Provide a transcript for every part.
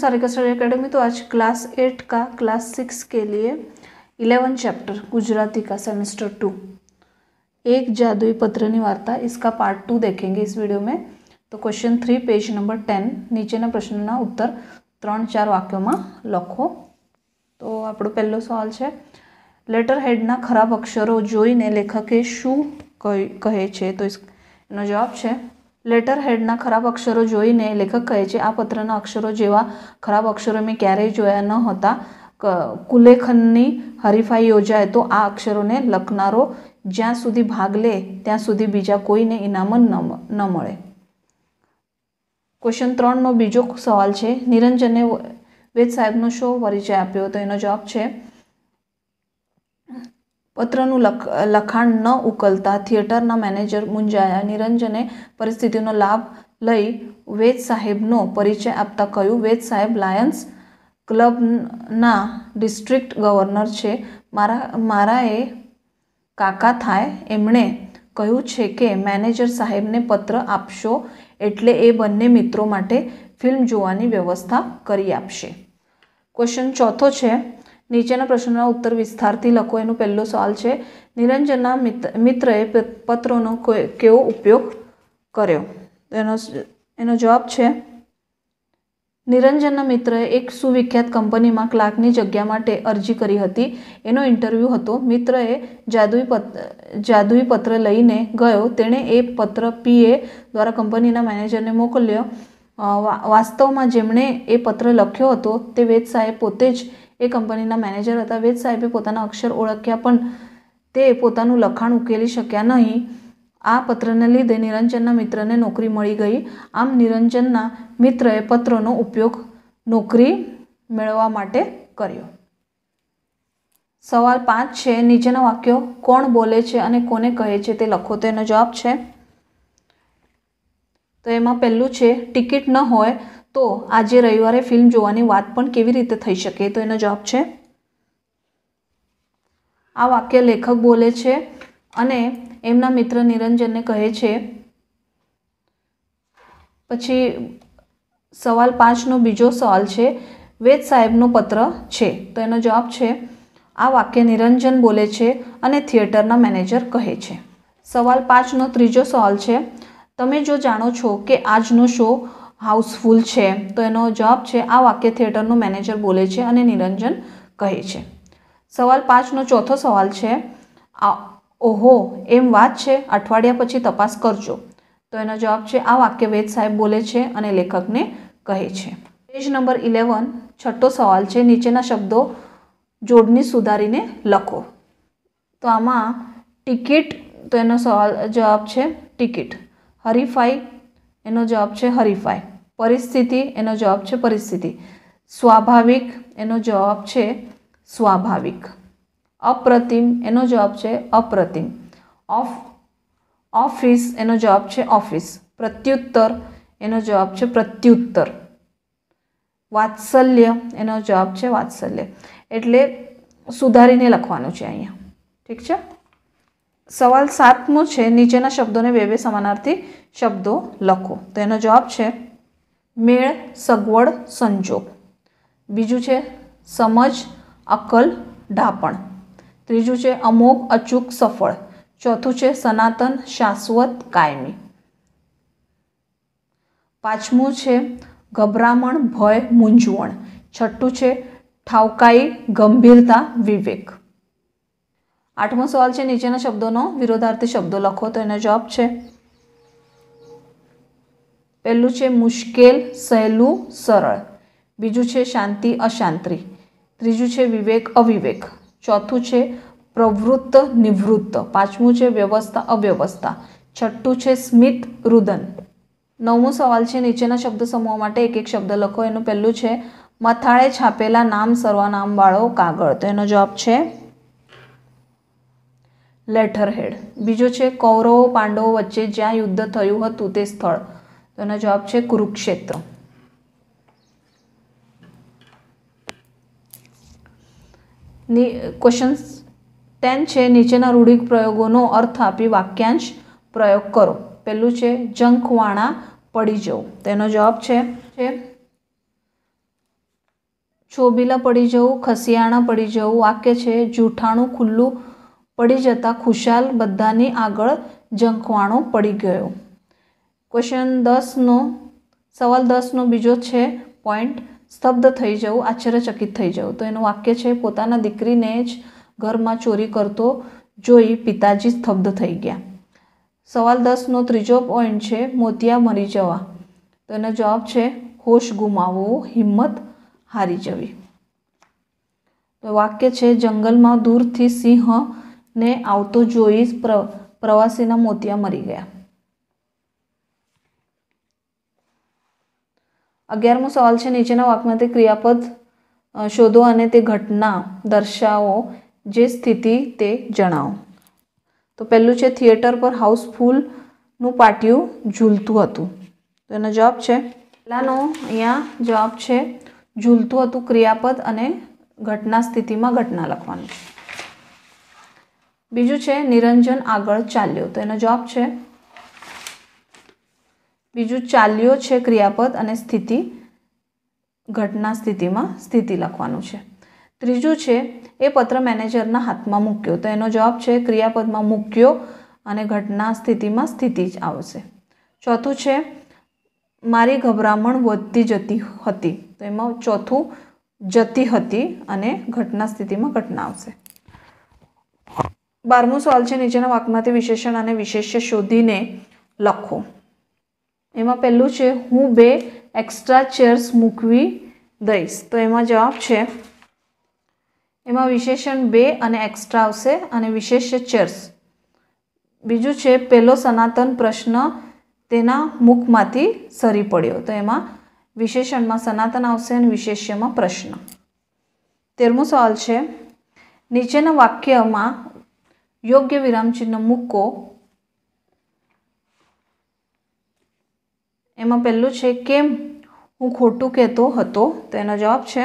Sarika study academy तो आज class eight का क्लास सिक्स के लिए इलेवन चैप्टर गुजराती का सेमेस्टर टू एक जादुई पत्र वार्ता इसका पार्ट टू देखेंगे इस वीडियो में તો question three page number ten નીચેના પ્રશ્નના ઉત્તર ત્રણ ચાર વાક્યોમાં લખો તો આપણો પહેલો સવાલ છે લેટર હેડના ખરાબ અક્ષરો જોઈને લેખકે શું કહે છે તો એનો જવાબ છે લેટર હેડના ખરાબ અક્ષરો જોઈને લેખક કહે છે આ પત્રના અક્ષરો જેવા ખરાબ અક્ષરો મેં ક્યારેય જોયા ન હતા કુલેખનની હરીફાઈ યોજાય તો આ અક્ષરોને લખનારો જ્યાં સુધી ભાગ લે ત્યાં સુધી બીજા કોઈને ઇનામ ન મળે ક્વેશ્ચન ત્રણનો બીજો સવાલ છે નિરંજને વેદ સાહેબનો શો પરિચય આપ્યો હતો એનો જવાબ છે પત્રનું લખ લખાણ ન ઉકલતા થિયેટરના મેનેજર મુંજાયા નિરંજને પરિસ્થિતિનો લાભ લઈ વેદ સાહેબનો પરિચય આપતા કહ્યું વેદ સાહેબ લાયન્સ ક્લબના ડિસ્ટ્રિક્ટ ગવર્નર છે મારા મારા એ કાકા થાય એમણે કહ્યું છે કે મેનેજર સાહેબને પત્ર આપશો એટલે એ બંને મિત્રો માટે ફિલ્મ જોવાની વ્યવસ્થા કરી આપશે ક્વેશ્ચન ચોથો છે નીચેના પ્રશ્નના ઉત્તર વિસ્તારથી લખો એનો પહેલો સવાલ છે નિરંજનના મિત્રએ પત્રોનો કેવો ઉપયોગ કર્યો એનો એનો જવાબ છે નિરંજનના મિત્રએ એક સુવિખ્યાત કંપનીમાં ક્લાર્કની જગ્યા માટે અરજી કરી હતી એનો ઇન્ટરવ્યૂ હતો મિત્રએ જાદુઈ પત્ર જાદુઈ પત્ર લઈને ગયો તેણે એ પત્ર પીએ દ્વારા કંપનીના મેનેજરને મોકલ્યો વાસ્તવમાં જેમણે એ પત્ર લખ્યો હતો તે વેદ સાહેબ પોતે જ એ કંપનીના મેનેજર હતા વેદ સાહેબે પોતાના અક્ષર ઓળખ્યા પણ તે પોતાનું લખાણ ઉકેલી શક્યા નહીં આ પત્રને લીધે નિરંજનના મિત્રને નોકરી મળી ગઈ આમ નિરંજનના મિત્રએ પત્રનો ઉપયોગ નોકરી મેળવવા માટે કર્યો સવાલ પાંચ છે નીચેના વાક્યો કોણ બોલે છે અને કોને કહે છે તે લખો તો એનો જવાબ છે તો એમાં પહેલું છે ટિકિટ ન હોય તો આજે રવિવારે ફિલ્મ જોવાની વાત પણ કેવી રીતે થઈ શકે તો એનો જવાબ છે આ વાક્ય લેખક બોલે છે અને એમના મિત્ર નિરંજનને કહે છે પછી સવાલ પાંચનો બીજો સવાલ છે વેદ સાહેબનો પત્ર છે તો એનો જવાબ છે આ વાક્ય નિરંજન બોલે છે અને થિયેટરના મેનેજર કહે છે સવાલ પાંચનો ત્રીજો સવાલ છે તમે જો જાણો છો કે આજનો શો હાઉસફુલ છે તો એનો જવાબ છે આ વાક્ય થિયેટરનું મેનેજર બોલે છે અને નિરંજન કહે છે સવાલ પાંચનો ચોથો સવાલ છે આ ઓહો એમ વાત છે અઠવાડિયા પછી તપાસ કરજો તો એનો જવાબ છે આ વાક્ય વેદ સાહેબ બોલે છે અને લેખકને કહે છે પેજ નંબર ઇલેવન છઠ્ઠો સવાલ છે નીચેના શબ્દો જોડની સુધારીને લખો તો આમાં ટિકિટ તો એનો સવાલ જવાબ છે ટિકિટ હરીફાઈ એનો જવાબ છે હરીફાઈ પરિસ્થિતિ એનો જવાબ છે પરિસ્થિતિ સ્વાભાવિક એનો જવાબ છે સ્વાભાવિક અપ્રતિમ એનો જવાબ છે અપ્રતિમ ઓફ ઓફિસ એનો જવાબ છે ઓફિસ પ્રત્યુત્તર એનો જવાબ છે પ્રત્યુત્તર વાત્સલ્ય એનો જવાબ છે વાત્સલ્ય એટલે સુધારીને લખવાનું છે અહીંયા ઠીક છે સવાલ સાતમો છે નીચેના શબ્દોને બે બે સમાનાર્થી શબ્દો લખો તો એનો જવાબ છે મેળ સગવડ સંજોગ બીજું છે સમજ અકલ ઢાપણ ત્રીજું છે અમોક અચૂક સફળ ચોથું છે સનાતન શાશ્વત કાયમી પાંચમું છે ગભરામણ ભય મૂંઝવણ છઠ્ઠું છે ઠાવકાઈ ગંભીરતા વિવેક આઠમો સવાલ છે નીચેના શબ્દોનો વિરોધાર્થી શબ્દો લખો તો એનો જવાબ છે પહેલું છે મુશ્કેલ સહેલું સરળ બીજું છે શાંતિ અશાંતિ ત્રીજું છે વિવેક અવિવેક ચોથું છે પ્રવૃત્ત નિવૃત્ત પાંચમું છે વ્યવસ્થા અવ્યવસ્થા છઠ્ઠું છે સ્મિત રુદન નવમો સવાલ છે નીચેના શબ્દ સમૂહ માટે એક એક શબ્દ લખો એનું પહેલું છે મથાળે છાપેલા નામ સર્વનામવાળો કાગળ તો એનો જવાબ છે લેટર બીજો છે કૌરવો પાંડવો વચ્ચે જ્યાં યુદ્ધ થયું હતું તે સ્થળ તો એનો જવાબ છે કુરુક્ષેત્ર ક્વેશ્ચન ટેન છે નીચેના રૂઢિપ્રયોગોનો અર્થ આપી વાક્યાંશ પ્રયોગ કરો પહેલું છે જંખવાણા પડી જવું તેનો જવાબ છે છોબીલા પડી જવું ખસિયાણા પડી જવું વાક્ય છે જૂઠાણું ખુલ્લું પડી જતાં ખુશાલ બધાની આગળ ઝંખવાણો પડી ગયો ક્વેશ્ચન દસનો સવાલ દસનો બીજો છે પોઈન્ટ સ્તબ્ધ થઈ જવું આશ્ચર્યચકિત થઈ જવું તો એનું વાક્ય છે પોતાના દીકરીને જ ઘરમાં ચોરી કરતો જોઈ પિતાજી સ્તબ્ધ થઈ ગયા સવાલ દસનો ત્રીજો પોઈન્ટ છે મોતિયા મરી જવા તો એનો જવાબ છે હોશ ગુમાવવો હિંમત હારી જવી તો વાક્ય છે જંગલમાં દૂરથી સિંહ ને આવતો જોઈ જ પ્રવાસીના મોતિયા મરી ગયા અગિયારમો સવાલ છે નીચેના વાક્યમાંથી ક્રિયાપદ શોધો અને તે ઘટના દર્શાવો જે સ્થિતિ તે જણાવો તો પહેલું છે થિયેટર પર હાઉસફુલનું પાટિયું ઝૂલતું હતું તો એનો જવાબ છે પહેલાંનો અહીંયા જવાબ છે ઝૂલતું હતું ક્રિયાપદ અને ઘટના સ્થિતિમાં ઘટના લખવાનું બીજું છે નિરંજન આગળ ચાલ્યો તો એનો જવાબ છે બીજું ચાલ્યો છે ક્રિયાપદ અને સ્થિતિ ઘટના સ્થિતિમાં સ્થિતિ લખવાનું છે ત્રીજું છે એ પત્ર મેનેજરના હાથમાં મૂક્યો તો એનો જવાબ છે ક્રિયાપદમાં મૂક્યો અને ઘટના સ્થિતિમાં સ્થિતિ જ આવશે ચોથું છે મારી ગભરામણ વધતી જતી હતી તો એમાં ચોથું જતી હતી અને ઘટના સ્થિતિમાં ઘટના આવશે બારમું સવાલ છે નીચેના વાક્યમાંથી વિશેષણ અને વિશેષ્ય શોધીને લખો એમાં પહેલું છે હું બે એક્સ્ટ્રા ચેર્સ મૂકવી દઈશ તો એમાં જવાબ છે એમાં વિશેષણ બે અને એક્સ્ટ્રા આવશે અને વિશેષ્ય ચેર્સ બીજું છે પહેલો સનાતન પ્રશ્ન તેના મુખમાંથી સરી પડ્યો તો એમાં વિશેષણમાં સનાતન આવશે અને વિશેષ્યમાં પ્રશ્ન તેરમું સવાલ છે નીચેના વાક્યમાં યોગ્ય વિરામચિહ્ન મૂકો એમાં પહેલું છે કેમ હું ખોટું કહેતો હતો તો એનો જવાબ છે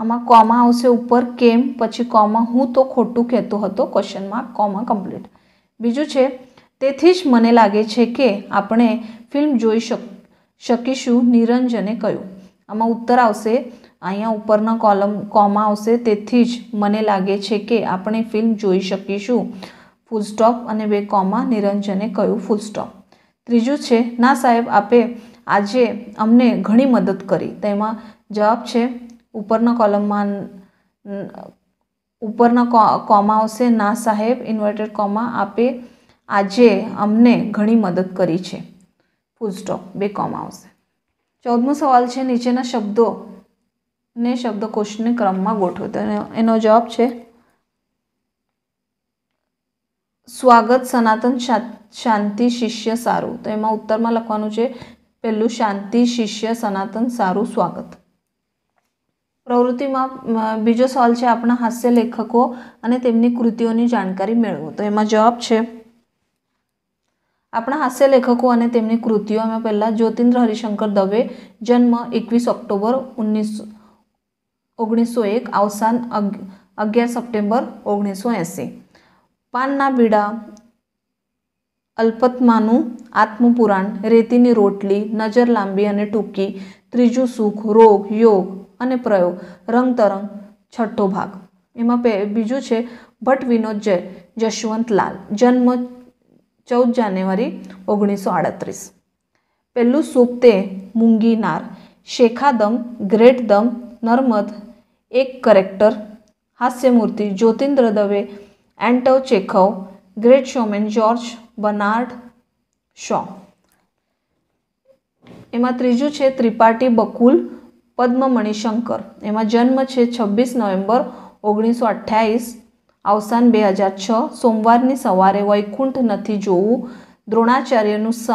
આમાં કોમા આવશે ઉપર કેમ પછી કોમા હું તો ખોટું કહેતો હતો ક્વેશ્ચનમાં કોમા કમ્પ્લીટ બીજું છે તેથી જ મને લાગે છે કે આપણે ફિલ્મ જોઈ શક શકીશું નિરંજને કહ્યું આમાં ઉત્તર આવશે અહીંયા ઉપરના કોલમ કોમા આવશે તેથી જ મને લાગે છે કે આપણે ફિલ્મ જોઈ શકીશું ફૂલ સ્ટોપ અને બે કોમા નિરંજને કહ્યું ફૂલસ્ટોપ ત્રીજું છે ના સાહેબ આપે આજે અમને ઘણી મદદ કરી તેમાં જવાબ છે ઉપરના કોલમમાં ઉપરના કોમા આવશે ના સાહેબ ઇન્વર્ટેડ કોમા આપે આજે અમને ઘણી મદદ કરી છે ફૂલ સ્ટોપ બે કોમા આવશે ચૌદમો સવાલ છે નીચેના શબ્દો ને શબ્દકોશને ક્રમમાં ગોઠવો તો એનો જવાબ છે સ્વાગત સનાતન શાંતિ શિષ્ય સારું તો એમાં ઉત્તરમાં લખવાનું છે પહેલું શાંતિ શિષ્ય સનાતન સારું સ્વાગત પ્રવૃત્તિમાં બીજો સવાલ છે આપણા હાસ્ય લેખકો અને તેમની કૃતિઓની જાણકારી મેળવો તો એમાં જવાબ છે આપણા હાસ્ય લેખકો અને તેમની કૃતિઓ અમે પહેલાં જ્યોતિન્દ્ર હરિશંકર દવે જન્મ એકવીસ ઓક્ટોબર ઓગણીસો ઓગણીસો એક અવસાન અગિયાર સપ્ટેમ્બર ઓગણીસો એંસી પાનના બીડા અલ્પતમાનું આત્મપુરાણ રેતીની રોટલી નજર લાંબી અને ટૂંકી ત્રીજું સુખ રોગ યોગ અને પ્રયોગ રંગતરંગ છઠ્ઠો ભાગ એમાં બીજું છે ભટ્ટ વિનોદ જય જશવંતલાલ જન્મ ચૌદ જાન્યુઆરી ઓગણીસો આડત્રીસ પહેલું સૂપ તે મૂંગી નાર શેખાદમ ગ્રેટ દમ નર્મદ એક કરેક્ટર હાસ્યમૂર્તિ Jyotindra Dave Anton Chekhov great showman George Bernard Shaw એમાં ત્રીજું છે ત્રિપાઠી બકુલ પદ્મમણિ શંકર એમાં જન્મ છે છવ્વીસ નવેમ્બર ઓગણીસો અઠ્યાવીસ અવસાન બે હજાર છ સોમવારની સવારે વૈકુંઠ નથી જોવું દ્રોણાચાર્યનું સ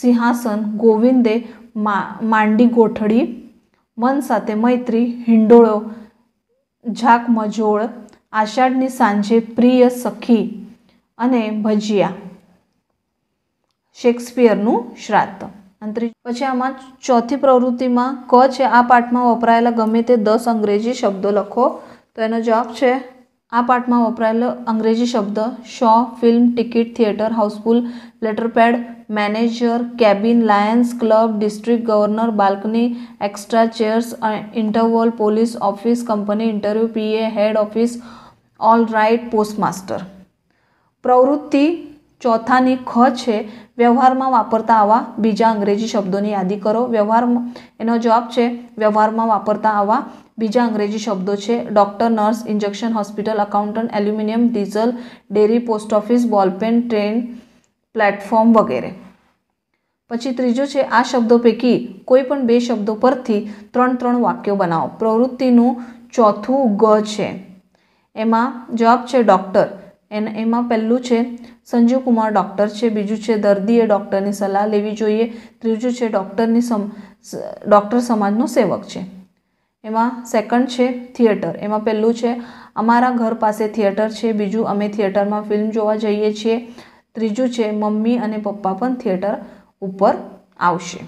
સિંહાસન ગોવિંદે મા માંડી ગોઠડી મન સાથે મૈત્રી હિંડોળો ઝાક મજોળ આષાઢની સાંજે પ્રિય સખી અને ભજીયા શેક્સપિયરનું શ્રાદ્ધ અંતરી પછી આમાં ચોથી પ્રવૃત્તિમાં ક છે આ પાઠમાં વપરાયેલા ગમે તે દસ અંગ્રેજી શબ્દો લખો તો એનો જવાબ છે આ પાઠમાં વપરાયેલો અંગ્રેજી શબ્દ show film ticket theatre housefull letterpad manager cabin Lions Club district governor balcony extra chairs interval police office company interview PA head office all right postmaster પ્રવૃત્તિ ચોથાની ખ છે વ્યવહારમાં વાપરતા આવા બીજા અંગ્રેજી શબ્દોની યાદી કરો વ્યવહાર એનો જવાબ છે વ્યવહારમાં વાપરતા આવા બીજા અંગ્રેજી શબ્દો છે doctor nurse injection hospital accountant aluminium diesel dairy post office ballpen train platform વગેરે પછી ત્રીજો છે આ શબ્દો પૈકી કોઈ પણ બે શબ્દો પરથી ત્રણ ત્રણ વાક્યો બનાવો પ્રવૃત્તિનું ચોથું ગ છે એમાં જવાબ છે ડૉક્ટર એને એમાં પહેલું છે સંજીવ કુમાર ડૉક્ટર છે બીજું છે દર્દીએ ડૉક્ટરની સલાહ લેવી જોઈએ ત્રીજું છે ડૉક્ટરની સમ ડૉક્ટર સમાજનો સેવક છે એમાં સેકન્ડ છે થિયેટર એમાં પહેલું છે અમારા ઘર પાસે થિયેટર છે બીજું અમે થિયેટરમાં ફિલ્મ જોવા જઈએ છીએ ત્રીજું છે મમ્મી અને પપ્પા પણ થિયેટર ઉપર આવશે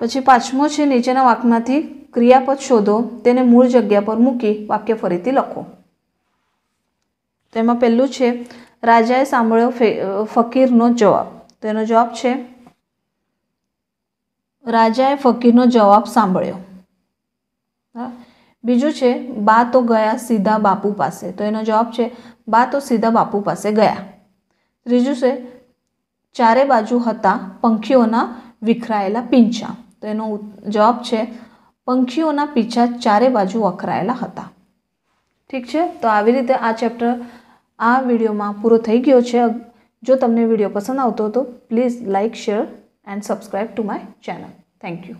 પછી પાંચમો છે નીચેના વાક્યમાંથી ક્રિયાપદ શોધો તેને મૂળ જગ્યા પર મૂકી વાક્ય ફરીથી લખો તેમાં પહેલું છે રાજાએ સાંભળ્યો ફકીરનો જવાબ તેનો જવાબ છે રાજાએ ફકીરનો જવાબ સાંભળ્યો બીજું છે બા તો ગયા સીધા બાપુ પાસે તો એનો જવાબ છે બા તો સીધા બાપુ પાસે ગયા ત્રીજું છે ચારે બાજુ હતા પંખીઓના વિખરાયેલા પીંછા તો એનો જવાબ છે પંખીઓના પીંછા ચારે બાજુ વખરાયેલા હતા ઠીક છે તો આવી રીતે આ ચેપ્ટર આ વિડીયોમાં પૂરો થઈ ગયો છે જો તમને વિડીયો પસંદ આવતો તો please like share and subscribe to my channel thank you